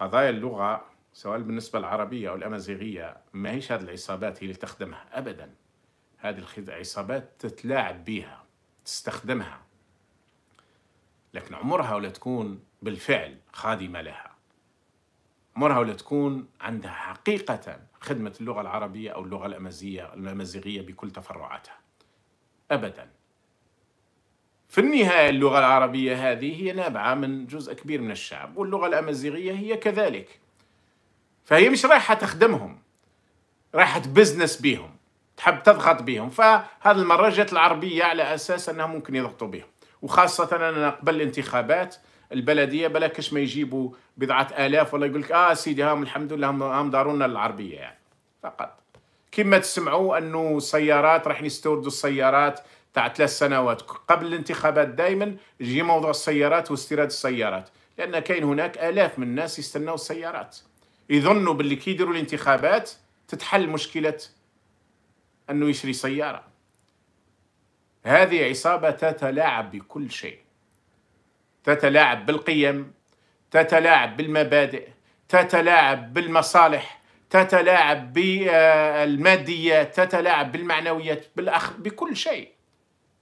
قضايا اللغة سواء بالنسبة العربية أو الأمازيغية ما هيش هذه العصابات هي اللي تخدمها أبدا هذه العصابات تتلاعب بها تستخدمها لكن عمرها ولا تكون بالفعل خادمة لها عمرها ولا تكون عندها حقيقة خدمة اللغة العربية أو اللغة الأمازيغية بكل تفرعاتها أبداً في النهاية اللغة العربية هذه هي نابعة من جزء كبير من الشعب واللغة الأمازيغية هي كذلك فهي مش رايحة تخدمهم رايحة بزنس بيهم تحب تضغط بيهم فهذا المرة جت العربية على أساس أنها ممكن يضغطوا بيهم وخاصة أننا قبل الانتخابات البلدية بلاكش ما يجيبوا بضعة آلاف ولا يقولك آه سيدي هام الحمد لله هم دارونا العربية يعني فقط كما تسمعوا أنه سيارات راح يستوردوا السيارات تاع ثلاث سنوات قبل الانتخابات دائما يجي موضوع السيارات واستيراد السيارات لان كاين هناك الاف من الناس يستناو السيارات يظنوا باللي كي يديروا الانتخابات تتحل مشكله انه يشري سياره هذه عصابه تتلاعب بكل شيء تتلاعب بالقيم تتلاعب بالمبادئ تتلاعب بالمصالح تتلاعب بالماديات تتلاعب بالمعنويات بالأخ بكل شيء